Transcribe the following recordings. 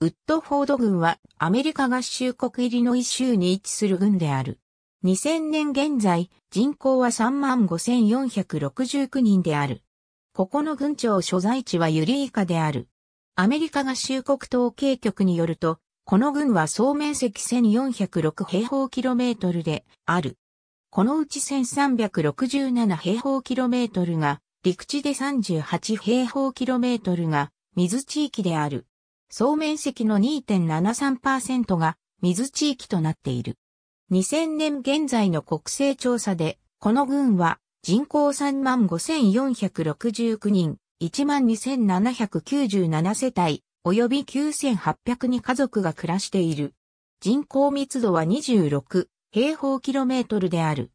ウッドフォード郡はアメリカ合衆国イリノイ州に位置する郡である。2000年現在、人口は35,469人である。ここの郡庁所在地はユリイカである。アメリカ合衆国統計局によると、この郡は総面積1406平方キロメートルである。このうち1367平方キロメートルが、陸地で38平方キロメートルが、水地域である。総面積の2.73%が水地域となっている。2000年現在の国勢調査で、この群は人口35,469人、12,797世帯、及び9,802家族が暮らしている。人口密度は26平方キロメートルである。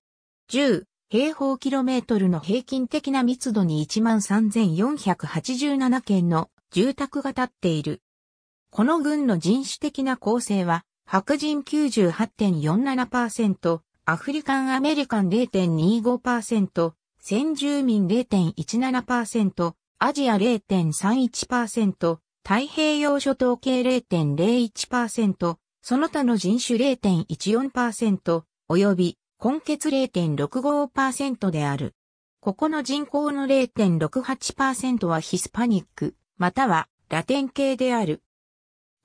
10平方キロメートルの平均的な密度に13,487件の住宅が建っている。この軍の人種的な構成は、白人98.47%、アフリカンアメリカン0.25%、先住民0.17%、アジア0.31%、太平洋諸島系0.01%、その他の人種0.14%、及び、根血0.65%である。ここの人口の0.68%はヒスパニック、またはラテン系である。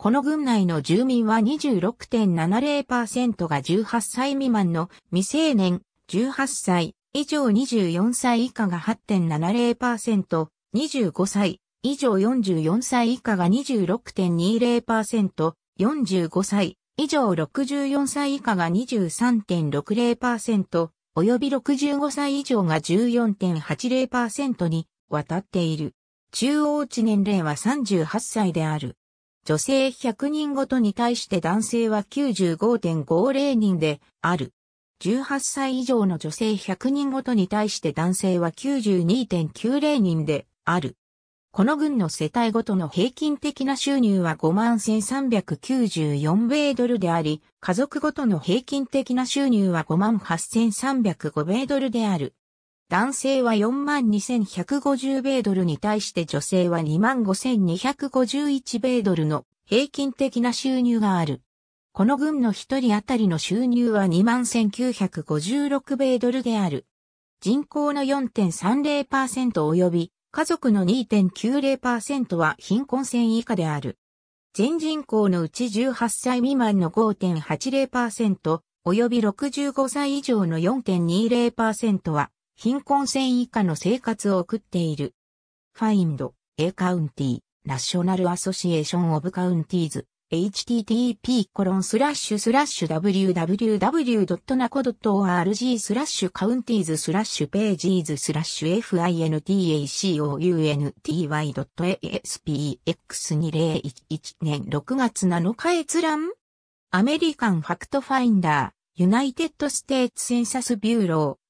この郡内の住民は26.70%が18歳未満の未成年、18歳以上24歳以下が8.70%、25歳以上44歳以下が26.20%、45歳以上64歳以下が23.60%、及び65歳以上が14.80%に渡っている。中央値年齢は38歳である。女性100人ごとに対して男性は95.50人である。18歳以上の女性100人ごとに対して男性は92.90人である。この群の世帯ごとの平均的な収入は51,394米ドルであり、家族ごとの平均的な収入は58,305米ドルである。男性は42,150米ドルに対して女性は25,251米ドルの平均的な収入がある。この群の一人当たりの収入は2 1 9 5 6米ドルである。人口の4.30%及び家族の2.90%は貧困線以下である。全人口のうち18歳未満の5.80%及び65歳以上の4.20%は貧困線以下の生活を送っている。Find A County National Association of Counties http www.naco.org c o u n t i e s p a g e s fintacounty.aspx2011 年6月7日閲覧アメリカンファクトファインダーユナイテッドステーツセンサスビューロー